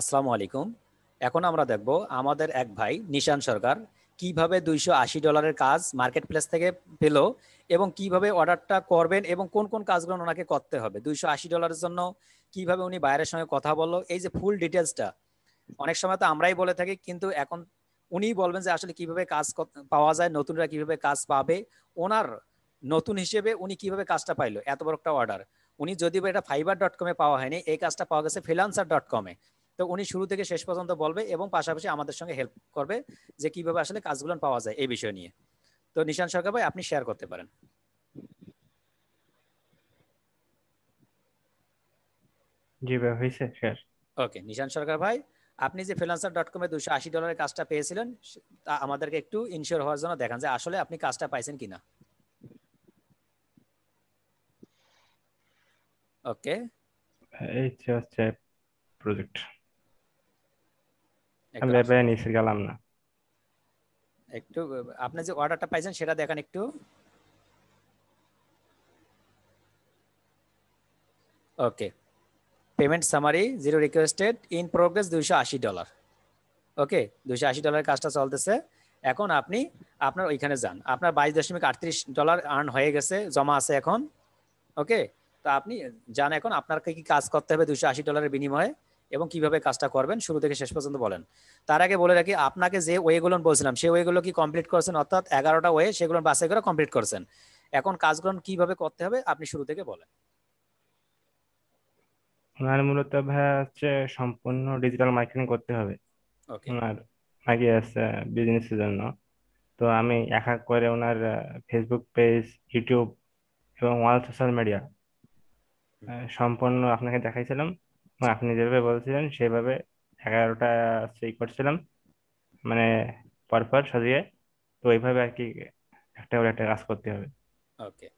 আসসালামু আলাইকুম এখন আমরা দেখব আমাদের এক ভাই নিশান সরকার কিভাবে দুইশো আশি ডলারের কাজ মার্কেট প্লেস থেকে পেল এবং কিভাবে অর্ডারটা করবেন এবং কোন কোন কাজগুলো ওনাকে করতে হবে দুইশো আশি ডলারের জন্য কিভাবে উনি বাইরের সঙ্গে কথা বললো এই যে ফুল ডিটেলসটা অনেক সময় তো আমরাই বলে থাকি কিন্তু এখন উনি বলবেন যে আসলে কিভাবে কাজ পাওয়া যায় নতুনরা কিভাবে কাজ পাবে ওনার নতুন হিসেবে উনি কিভাবে কাজটা পাইলো এত বড় একটা অর্ডার উনি যদি এটা ফাইবার ডট কমে পাওয়া হয়নি এই কাজটা পাওয়া গেছে ফ্রিলান্সার ডট কমে তো উনি শুরু থেকে শেষ পর্যন্ত বলবে এবং পাশাপাশি আমাদের সঙ্গে হেল্প করবে যে কিভাবে আসলে কাজগুলো পাওয়া যায় এই বিষয় নিয়ে তো নিশান সরকার ভাই আপনি শেয়ার করতে পারেন জি ভাই হয়েছে শেয়ার ওকে নিশান সরকার ভাই আপনি যে ফ্রিলান্সার ডট কমে দুশো আশি ডলারের কাজটা পেয়েছিলেন তা আমাদেরকে একটু ইনশিওর হওয়ার জন্য দেখান যে আসলে আপনি কাজটা পাইছেন কিনা ওকে এই হচ্ছে প্রজেক্ট গেলাম না একটু আপনি যে অর্ডারটা পাইছেন সেটা দেখেন একটু okay payment summary zero requested in progress দুইশো আশি ডলার ওকে দুইশো আশি ডলারের কাজটা চলতেছে এখন আপনি আপনার ওইখানে যান আপনার বাইশ দশমিক আটত্রিশ ডলার আর্ন হয়ে গেছে জমা আছে এখন ওকে তো আপনি যান এখন আপনার কি কাজ করতে হবে দুশো আশি ডলারের বিনিময়ে এবং কিভাবে কাজটা করবেন শুরু থেকে শেষ পর্যন্ত বলেন তার আগে বলে রাখি আপনাকে যে ওয়েগুলো বলছিলাম সেই ওয়েগুলো কি কমপ্লিট করছেন অর্থাৎ এগারোটা ওয়ে সেগুলো বাসে করে কমপ্লিট করছেন এখন কাজগুলো কিভাবে করতে হবে আপনি শুরু থেকে বলেন ওনার মূলত ভাই হচ্ছে সম্পূর্ণ ডিজিটাল মার্কেটিং করতে হবে ওনার আগে আছে বিজনেসের জন্য তো আমি এক এক করে ওনার ফেসবুক পেজ ইউটিউব এবং ওয়াল সোশ্যাল মিডিয়া সম্পূর্ণ আপনাকে দেখাইছিলাম আপনি যেভাবে বলছিলেন সেভাবে এগারোটা সেই করছিলাম মানে পরপর সাজিয়ে তো এইভাবে আর কি একটা করে একটা কাজ করতে হবে ওকে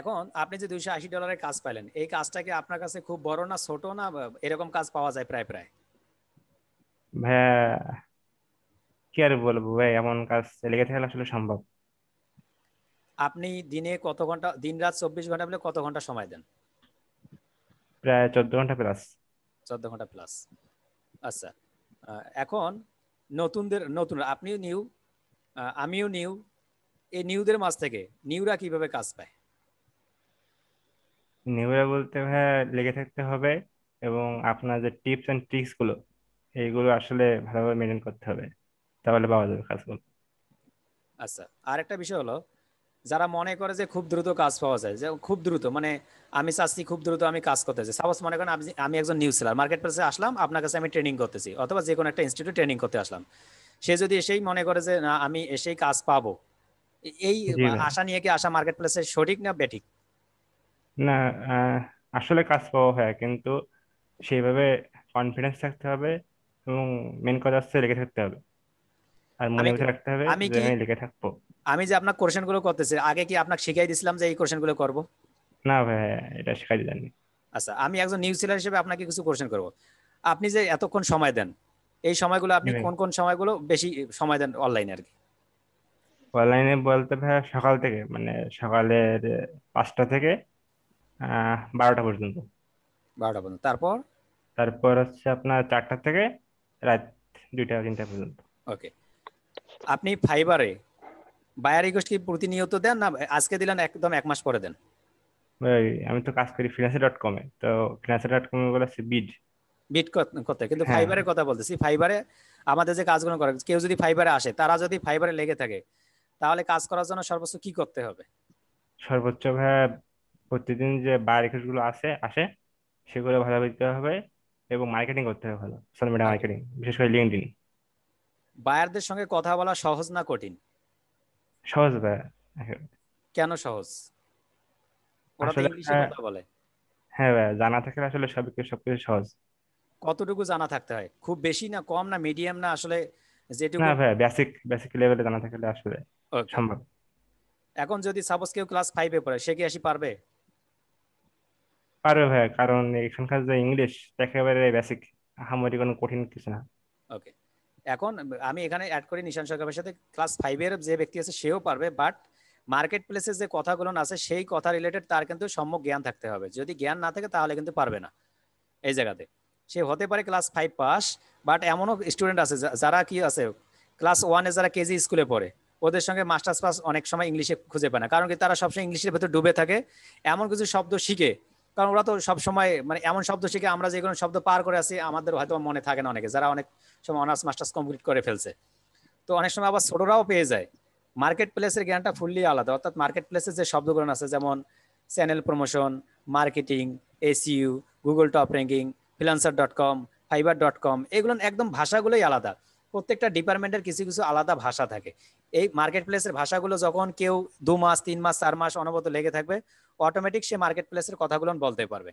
এখন আপনি যে দুইশো আশি ডলারের কাজ পাইলেন এই কাজটাকে আপনার কাছে খুব বড় না ছোট না এরকম কাজ পাওয়া যায় প্রায় প্রায় ভাইয়া কি আর বলবো ভাই এমন কাজ লেগে থাকলে আসলে সম্ভব আপনি দিনে কত ঘন্টা দিন রাত চব্বিশ ঘন্টা বলে কত ঘন্টা সময় দেন প্রায় চোদ্দ ঘন্টা প্লাস চোদ্দ ঘন্টা প্লাস আচ্ছা এখন নতুনদের নতুন আপনিও নিউ আমিও নিউ এই নিউদের মাছ থেকে নিউরা কিভাবে কাজ পায় নিউরা বলতে ভাই লেগে থাকতে হবে এবং আপনার যে টিপস এন্ড ট্রিক্স গুলো এইগুলো আসলে ভালোভাবে মেনটেন করতে হবে তাহলে পাওয়া যাবে কাজগুলো আচ্ছা আর একটা বিষয় হলো যারা মনে করে যে খুব দ্রুত কাজ পাওয়া যায় যে খুব দ্রুত মানে আমি চাচ্ছি খুব দ্রুত আমি কাজ করতে চাই সাপোজ মনে করেন আমি একজন নিউজ সেলার মার্কেট প্লেসে আসলাম আপনার কাছে আমি ট্রেনিং করতেছি অথবা যে কোনো একটা ইনস্টিটিউট ট্রেনিং করতে আসলাম সে যদি এসেই মনে করে যে না আমি এসেই কাজ পাবো এই আশা নিয়ে কি আশা মার্কেট প্লেসে সঠিক না বেঠিক না আসলে কাজ পাওয়া হয় কিন্তু সেইভাবে কনফিডেন্স থাকতে হবে এবং মেন কথা হচ্ছে লেগে থাকতে হবে আর মনে রাখতে হবে আমি লেগে থাকবো আমি যে আপনার গুলো করতেছি আগে কি আপনাকে শিখাই দিছিলাম যে এই গুলো করবো না ভাই এটা শিখাই দিলেন আচ্ছা আমি একজন নিউজ সেলার হিসেবে আপনাকে কিছু কোশ্চেন করব আপনি যে এতক্ষণ সময় দেন এই সময়গুলো আপনি কোন কোন সময়গুলো বেশি সময় দেন অনলাইনে আর কি অনলাইনে বলতে ভাই সকাল থেকে মানে সকালের পাঁচটা থেকে বারোটা পর্যন্ত বারোটা পর্যন্ত তারপর তারপর হচ্ছে আপনার চারটা থেকে রাত দুইটা তিনটা পর্যন্ত ওকে আপনি ফাইবারে বায়ার রিকোয়েস্ট কি প্রতিনিয়ত দেন না আজকে দিলেন একদম এক মাস পরে দেন ভাই আমি তো কাজ করি ফিনান্সে ডট এ তো ফিনান্সে ডট কমে বলে আছে বিড বিট কত কিন্তু ফাইবারের হ্যাঁ। কথা বলতেছি ফাইবারে আমাদের যে কাজগুলো করে কেউ যদি ফাইবারে আসে তারা যদি ফাইবারে লেগে থাকে তাহলে কাজ করার জন্য সর্বোচ্চ কি করতে হবে সর্বোচ্চ ভাই প্রতিদিন যে বায়ার রিকোয়েস্ট গুলো আসে আসে সেগুলো ভালো দিতে হবে এবং মার্কেটিং করতে হবে ভালো সোশ্যাল মিডিয়া মার্কেটিং বিশেষ করে লিঙ্কডইন বায়ারদের সঙ্গে কথা বলা সহজ না কঠিন সহজ কেন সহজ ওরা তো ইংলিশে হ্যাঁ। কথা বলে হ্যাঁ ভাই জানা থাকলে আসলে সবকিছু সবকিছু সহজ কতটুকু জানা থাকতে হয় খুব বেশি না কম না মিডিয়াম না আসলে যেটুকু না ভাই বেসিক বেসিক লেভেলে জানা থাকলে আসলে সম্ভব এখন যদি সাপোজ কেউ ক্লাস 5 এ পড়ে সে কি আসি পারবে পারবে ভাই কারণ এখানকার যে ইংলিশ একেবারে বেসিক আহামরি কোনো কঠিন কিছু না ওকে এখন আমি এখানে অ্যাড করি নিশান সরকারের সাথে ক্লাস ফাইভের যে ব্যক্তি আছে সেও পারবে বাট মার্কেট প্লেসে যে কথাগুলো আছে সেই কথা রিলেটেড তার কিন্তু সম্যক জ্ঞান থাকতে হবে যদি জ্ঞান না থাকে তাহলে কিন্তু পারবে না এই জায়গাতে সে হতে পারে ক্লাস ফাইভ পাস বাট এমনও স্টুডেন্ট আছে যারা কি আছে ক্লাস ওয়ানে যারা কেজি স্কুলে পড়ে ওদের সঙ্গে মাস্টার্স পাস অনেক সময় ইংলিশে খুঁজে পায় না কারণ কি তারা সবসময় ইংলিশের ভেতর ডুবে থাকে এমন কিছু শব্দ শিখে কারণ ওরা তো সবসময় মানে এমন শব্দ শিখে আমরা যে কোনো শব্দ পার করে আসি আমাদের হয়তো মনে থাকে না অনেকে যারা অনেক সময় অনার্স মাস্টার্স কমপ্লিট করে ফেলছে তো অনেক সময় আবার ছোটরাও পেয়ে যায় মার্কেট প্লেসের জ্ঞানটা ফুললি আলাদা অর্থাৎ মার্কেট প্লেসের যে শব্দগুলো আছে যেমন channel promotion marketing SEO Google top ranking freelancer dot com Fiverr dot com এগুলো একদম ভাষাগুলোই আলাদা প্রত্যেকটা ডিপার্টমেন্টের কিছু কিছু আলাদা ভাষা থাকে এই মার্কেট প্লেসের ভাষাগুলো যখন কেউ দু মাস তিন মাস চার মাস অনবত লেগে থাকবে অটোমেটিক সে মার্কেট প্লেসের কথাগুলো বলতে পারবে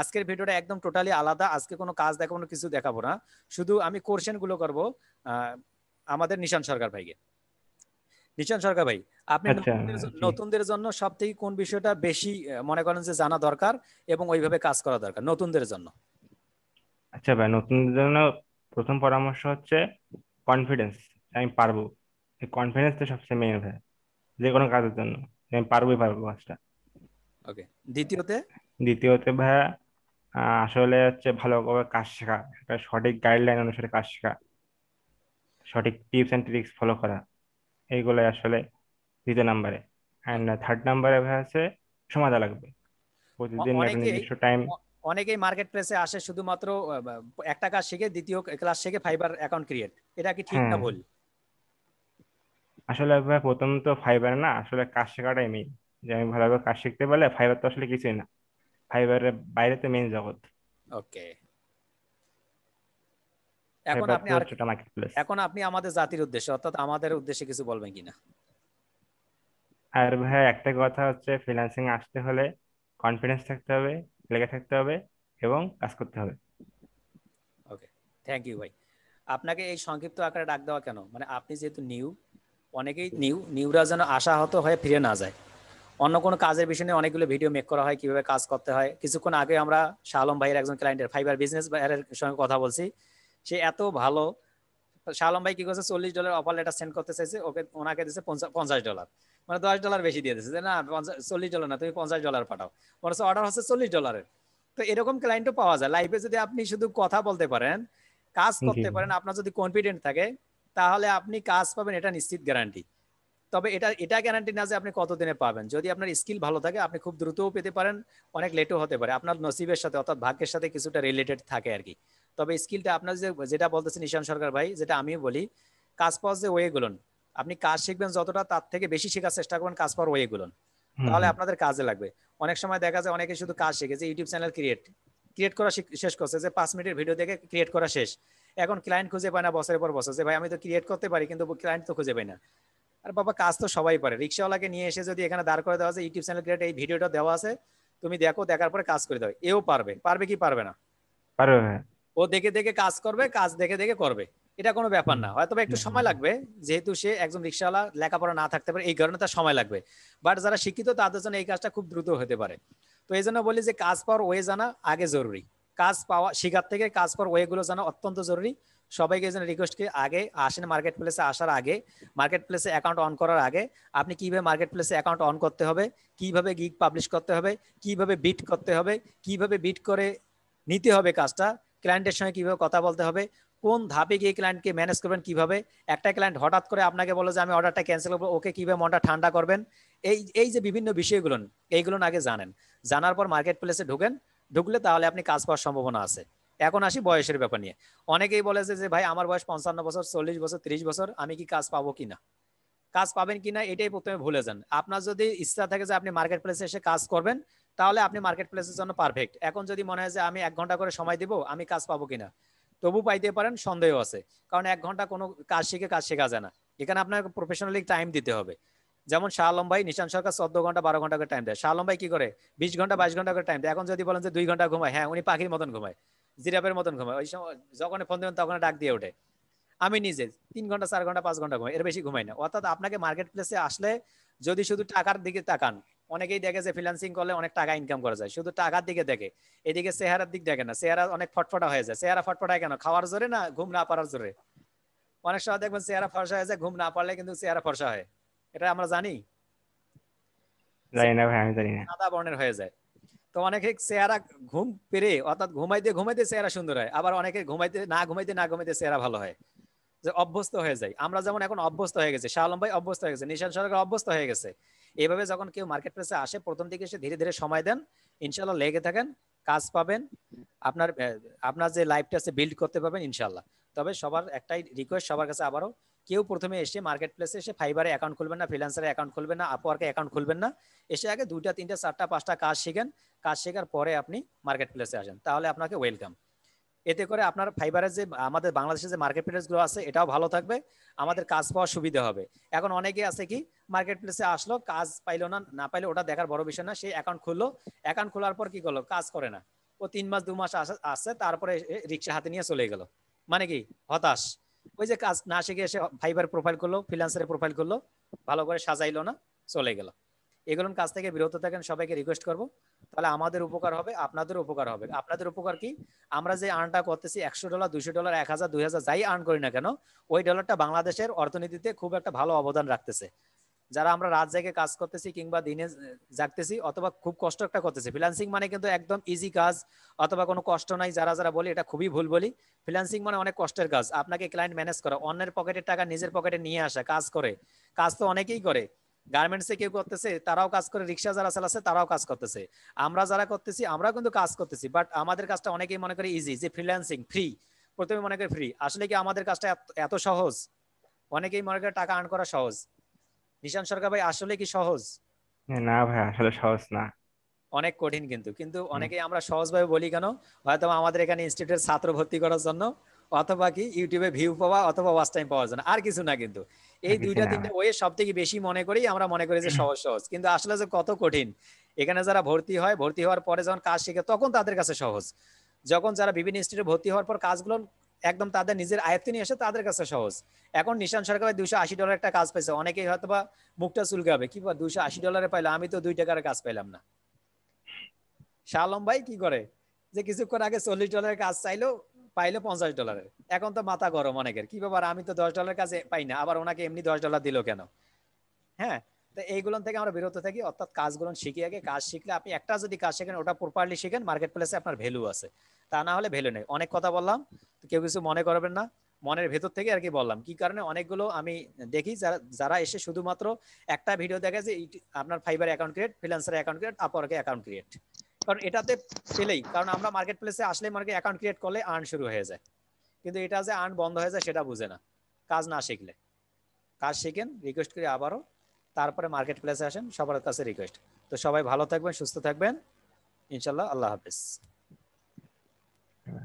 আজকের ভিডিওটা একদম টোটালি আলাদা আজকে কোনো কাজ দেখাবো না কিছু দেখাবো না শুধু আমি গুলো করবো আমাদের নিশান সরকার ভাইকে নিশান সরকার ভাই আপনি আচ্ছা, নতুনদের জন্য সব থেকে কোন বিষয়টা বেশি মনে করেন যে জানা দরকার এবং ওইভাবে কাজ করা দরকার নতুনদের জন্য আচ্ছা ভাই নতুনদের জন্য প্রথম পরামর্শ হচ্ছে কনফিডেন্স আমি পারবো তো সবচেয়ে মেইন হয় যে কোনো কাজের জন্য আমি পারবোই পারবো কাজটা ওকে দ্বিতীয়তে দ্বিতীয়তে ভাই আসলে হচ্ছে ভালোভাবে কাজ শেখা একটা সঠিক গাইডলাইন অনুসারে কাজ শেখা সঠিক টিপস অ্যান্ড ট্রিক্স ফলো করা এইগুলো আসলে দ্বিতীয় নাম্বারে অ্যান্ড থার্ড নাম্বারে ভাই আছে সমাধা লাগবে প্রতিদিন নির্দিষ্ট টাইম অনেকেই মার্কেট প্লেসে আসে শুধুমাত্র একটা কাজ শিখে দ্বিতীয় ক্লাস শিখে ফাইবার অ্যাকাউন্ট ক্রিয়েট এটা কি ঠিক হ্যাঁ। না ভুল আসলে ভাই প্রথম তো ফাইবার না আসলে কাজ শেখাটাই মেইন যে আমি ভালোভাবে কাজ শিখতে পারলে ফাইবার তো আসলে কিছুই না ফাইবারের বাইরে তো মেইন জগৎ ওকে এখন আপনি আর এখন আপনি আমাদের জাতির উদ্দেশ্যে অর্থাৎ আমাদের উদ্দেশ্যে কিছু বলবেন কিনা আর ভাই একটা কথা হচ্ছে ফ্রিল্যান্সিং আসতে হলে কনফিডেন্স থাকতে হবে লেগে থাকতে হবে এবং কাজ করতে হবে ওকে থ্যাংক ইউ ভাই আপনাকে এই সংক্ষিপ্ত আকারে ডাক দেওয়া কেন মানে আপনি যেহেতু নিউ অনেকেই নিউ নিউরা যেন আশাহত হয়ে ফিরে না যায় অন্য কোনো কাজের বিষয় নিয়ে অনেকগুলো ভিডিও মেক করা হয় কিভাবে কাজ করতে হয় কিছুক্ষণ আগে আমরা শাহ আলম ভাইয়ের একজন ক্লায়েন্টের ফাইবার বিজনেস ভাইয়ের সঙ্গে কথা বলছি সে এত ভালো শাহ আলম ভাই কি করছে চল্লিশ ডলার অফার লেটার সেন্ড করতে চাইছে ওকে ওনাকে দিচ্ছে পঞ্চাশ ডলার মানে দশ ডলার বেশি দিয়ে দিচ্ছে যে না চল্লিশ ডলার না তুমি পঞ্চাশ ডলার পাঠাও বরঞ্চ অর্ডার হচ্ছে চল্লিশ ডলারের তো এরকম ক্লায়েন্টও পাওয়া যায় লাইফে যদি আপনি শুধু কথা বলতে পারেন কাজ করতে পারেন আপনার যদি কনফিডেন্ট থাকে তাহলে আপনি কাজ পাবেন এটা নিশ্চিত গ্যারান্টি তবে এটা এটা গ্যারান্টি না যে আপনি কতদিনে পাবেন যদি আপনার স্কিল ভালো থাকে আপনি খুব দ্রুতও পেতে পারেন অনেক লেটও হতে পারে আপনার নসিবের সাথে অর্থাৎ ভাগ্যের সাথে কিছুটা রিলেটেড থাকে আর কি তবে স্কিলটা আপনার যে যেটা বলতেছেন ঈশান সরকার ভাই যেটা আমিও বলি কাজ পাওয়ার যে ওয়ে গুলন আপনি কাজ শিখবেন যতটা তার থেকে বেশি শেখার চেষ্টা করবেন কাজ পাওয়ার ওয়ে গুলন তাহলে আপনাদের কাজে লাগবে অনেক সময় দেখা যায় অনেকে শুধু কাজ শিখে যে ইউটিউব চ্যানেল ক্রিয়েট ক্রিয়েট করা শেষ করছে যে পাঁচ মিনিটের ভিডিও দেখে ক্রিয়েট করা শেষ এখন ক্লায়েন্ট খুঁজে পায় না বছরের পর বছর যে ভাই আমি তো ক্রিয়েট করতে পারি কিন্তু ক্লায়েন্ট তো খুঁজে পাই না আর বাবা কাজ তো সবাই পারে রিক্সাওয়ালাকে নিয়ে এসে যদি এখানে দাঁড় করে দেওয়া আছে ইউটিউব চ্যানেল ক্রিয়েট এই ভিডিওটা দেওয়া আছে তুমি দেখো দেখার পরে কাজ করে দাও এও পারবে পারবে কি পারবে না পারবে ও দেখে দেখে কাজ করবে কাজ দেখে দেখে করবে এটা কোনো ব্যাপার না হয়তো একটু সময় লাগবে যেহেতু সে একজন রিক্সাওয়ালা লেখাপড়া না থাকতে পারে এই কারণে তার সময় লাগবে বাট যারা শিক্ষিত তাদের জন্য এই কাজটা খুব দ্রুত হতে পারে তো এই জন্য বলি যে কাজ পাওয়ার ওয়ে জানা আগে জরুরি কাজ পাওয়া শিকার থেকে কাজ পাওয়ার ওয়েগুলো জানা অত্যন্ত জরুরি সবাইকে যেন রিকোয়েস্ট করি আগে আসেন মার্কেট প্লেসে আসার আগে মার্কেট প্লেসে অ্যাকাউন্ট অন করার আগে আপনি কিভাবে মার্কেট প্লেসে অ্যাকাউন্ট অন করতে হবে কিভাবে গিগ পাবলিশ করতে হবে কিভাবে বিট করতে হবে কিভাবে বিট করে নিতে হবে কাজটা ক্লায়েন্টের সঙ্গে কিভাবে কথা বলতে হবে কোন ধাপে গিয়ে ক্লায়েন্টকে ম্যানেজ করবেন কিভাবে একটা ক্লায়েন্ট হঠাৎ করে আপনাকে বলো যে আমি অর্ডারটা ক্যান্সেল করবো ওকে কিভাবে মনটা ঠান্ডা করবেন এই এই যে বিভিন্ন বিষয়গুলো এইগুলো আগে জানেন জানার পর মার্কেট প্লেসে ঢুকেন ঢুকলে তাহলে আপনি কাজ পাওয়ার সম্ভাবনা আছে এখন আসি বয়সের ব্যাপার নিয়ে অনেকেই বলেছে যে ভাই আমার বয়স পঞ্চান্ন বছর চল্লিশ বছর ত্রিশ বছর আমি কি কাজ পাবো কিনা কাজ পাবেন কিনা এটাই প্রথমে ভুলে যান আপনার যদি ইচ্ছা থাকে যে আপনি মার্কেট প্লেসে এসে কাজ করবেন তাহলে আপনি মার্কেট প্লেসের জন্য পারফেক্ট এখন যদি মনে হয় যে আমি এক ঘন্টা করে সময় দিব আমি কাজ পাবো কিনা তবু পাইতে পারেন সন্দেহ আছে কারণ এক ঘন্টা কোনো কাজ শিখে কাজ শেখা যায় না এখানে আপনার প্রফেশনালি টাইম দিতে হবে যেমন শাহ আলম ভাই নিশান সরকার চোদ্দ ঘন্টা বারো ঘন্টা করে টাইম দেয় শাহ আলম ভাই কি করে বিশ ঘন্টা বাইশ ঘন্টা করে টাইম দেয় এখন যদি বলেন যে দুই ঘন্টা ঘুমায় হ্যাঁ উনি পাখির মতন ঘুমায় জিরাপের মতন ঘুমায় ওই সময় যখন ফোন দেবেন তখন ডাক দিয়ে ওঠে আমি নিজে তিন ঘন্টা চার ঘন্টা পাঁচ ঘন্টা ঘুমাই এর বেশি ঘুমাই না অর্থাৎ আপনাকে মার্কেট প্লেসে আসলে যদি শুধু টাকার দিকে তাকান অনেকেই দেখে যে ফ্রিলান্সিং করলে অনেক টাকা ইনকাম করা যায় শুধু টাকার দিকে দেখে এদিকে চেহারার দিক দেখে না চেহারা অনেক ফটফটা হয়ে যায় চেহারা ফটফটায় কেন খাওয়ার জোরে না ঘুম না পারার জোরে অনেক সময় দেখবেন চেহারা ফর্সা হয়ে যায় ঘুম না পারলে কিন্তু চেহারা ফর্সা হয় এটা আমরা জানি সাদা বর্ণের হয়ে যায় তো অনেকে চেহারা ঘুম পেরে অর্থাৎ ঘুমাইতে ঘুমাইতে চেহারা সুন্দর হয় আবার অনেকে ঘুমাইতে না ঘুমাইতে না ঘুমাইতে চেহারা ভালো হয় যে অভ্যস্ত হয়ে যায় আমরা যেমন এখন অভ্যস্ত হয়ে গেছে ভাই অভ্যস্ত হয়ে গেছে নিশান সরকার অভ্যস্ত হয়ে গেছে এইভাবে যখন কেউ মার্কেট প্লেসে আসে প্রথম দিকে এসে ধীরে ধীরে সময় দেন ইনশাল্লাহ লেগে থাকেন কাজ পাবেন আপনার আপনার যে লাইফটা আছে বিল্ড করতে পারবেন ইনশাল্লাহ তবে সবার একটাই রিকোয়েস্ট সবার কাছে আবারও কেউ প্রথমে এসে মার্কেট প্লেসে এসে ফাইবারে অ্যাকাউন্ট খুলবেন না ফ্রিলান্সারে অ্যাকাউন্ট খুলবেন না আপওয়ার্কে অ্যাকাউন্ট খুলবেন না এসে আগে দুইটা তিনটা চারটা পাঁচটা কাজ শেখেন কাজ শেখার পরে আপনি মার্কেট প্লেসে আসেন তাহলে আপনাকে ওয়েলকাম এতে করে আপনার ফাইবারের যে আমাদের বাংলাদেশে যে মার্কেট প্লেসগুলো আছে এটাও ভালো থাকবে আমাদের কাজ পাওয়ার সুবিধা হবে এখন অনেকে আছে কি মার্কেট প্লেসে আসলো কাজ পাইলো না না পাইলে ওটা দেখার বড় বিষয় না সে অ্যাকাউন্ট খুললো অ্যাকাউন্ট খোলার পর কি করলো কাজ করে না ও তিন মাস দু মাস আসে তারপরে রিক্সা হাতে নিয়ে চলে গেল মানে কি হতাশ ওই যে কাজ না শিখে এসে ফাইবার প্রোফাইল করলো ফ্রিলান্সারে প্রোফাইল করলো ভালো করে সাজাইলো না চলে গেল এগুলোর কাজ থেকে বিরত থাকেন সবাইকে রিকোয়েস্ট করবো তাহলে আমাদের উপকার হবে আপনাদের উপকার হবে আপনাদের উপকার কি আমরা যে আর্নটা করতেছি একশো ডলার দুশো ডলার এক হাজার দুই হাজার যাই আর্ন করি না কেন ওই ডলারটা বাংলাদেশের অর্থনীতিতে খুব একটা ভালো অবদান রাখতেছে যারা আমরা রাত জায়গায় কাজ করতেছি কিংবা দিনে জাগতেছি অথবা খুব কষ্ট একটা করতেছি ফ্রিলান্সিং মানে কিন্তু একদম ইজি কাজ অথবা কোনো কষ্ট নাই যারা যারা বলি এটা খুবই ভুল বলি ফ্রিলান্সিং মানে অনেক কষ্টের কাজ আপনাকে ক্লায়েন্ট ম্যানেজ করে অন্যের পকেটের টাকা নিজের পকেটে নিয়ে আসা কাজ করে কাজ তো অনেকেই করে গার্মেন্টসে কেউ করতেছে তারাও কাজ করে রিক্সা যারা চালাচ্ছে তারাও কাজ করতেছে আমরা যারা করতেছি আমরাও কিন্তু কাজ করতেছি বাট আমাদের কাজটা অনেকেই মনে করে ইজি যে ফ্রিল্যান্সিং ফ্রি প্রথমে মনে করে ফ্রি আসলে কি আমাদের কাজটা এত সহজ অনেকেই মনে করে টাকা আর্ন করা সহজ নিশান সরকার ভাই আসলে কি সহজ না ভাই আসলে সহজ না অনেক কঠিন কিন্তু কিন্তু অনেকে আমরা সহজভাবে বলি কেন হয়তো আমাদের এখানে ইনস্টিটিউটের ছাত্র ভর্তি করার জন্য অথবা কি ইউটিউবে ভিউ পাওয়া অথবা ওয়াচ টাইম পাওয়ার জন্য আর কিছু না কিন্তু এই দুইটা তিনটা ওয়ে সব থেকে বেশি মনে করি আমরা মনে করি যে সহজ সহজ কিন্তু আসলে যে কত কঠিন এখানে যারা ভর্তি হয় ভর্তি হওয়ার পরে যখন কাজ শিখে তখন তাদের কাছে সহজ যখন যারা বিভিন্ন ইনস্টিটিউটে ভর্তি হওয়ার পর কাজগুলো একদম তাদের নিজের আয়ত্তে নিয়ে এসে তাদের কাছে সহজ এখন নিশান সরকার দুইশো আশি ডলার একটা কাজ পাইছে অনেকেই হয়তো বা মুখটা হবে কি বা দুইশো আশি ডলারে পাইলে আমি তো দুই টাকার কাজ পাইলাম না শালম ভাই কি করে যে কিছুক্ষণ আগে চল্লিশ ডলারের কাজ চাইলো পাইলো পঞ্চাশ ডলারের এখন তো মাথা গরম অনেকের কি ব্যাপার আমি তো দশ ডলার কাজে পাই না আবার ওনাকে এমনি দশ ডলার দিল কেন হ্যাঁ তো এইগুলো থেকে আমরা বিরত থাকি অর্থাৎ কাজগুলো শিখে আগে কাজ শিখলে আপনি একটা যদি কাজ শেখেন ওটা প্রপারলি শিখেন মার্কেট প্লেসে আপনার ভ্যালু আছে তা না হলে ভ্যালু নেই অনেক কথা বললাম কেউ কিছু মনে করবেন না মনের ভেতর থেকে আর কি বললাম কি কারণে অনেকগুলো আমি দেখি যারা যারা এসে শুধুমাত্র একটা ভিডিও দেখে যে আপনার Fiverr account create freelancer account create আপওয়ার্কে অ্যাকাউন্ট ক্রিয়েট কারণ এটাতে পেলেই কারণ আমরা মার্কেট প্লেসে আসলে মার্কেট অ্যাকাউন্ট ক্রিয়েট করলে আর্ন শুরু হয়ে যায় কিন্তু এটা যে আর্ন বন্ধ হয়ে যায় সেটা বুঝে না কাজ না শিখলে কাজ শিখেন রিকোয়েস্ট করে আবারও তারপরে মার্কেট প্লেসে আসেন সবার কাছে রিকোয়েস্ট তো সবাই ভালো থাকবেন সুস্থ থাকবেন ইনশাল্লাহ আল্লাহ হাফিজ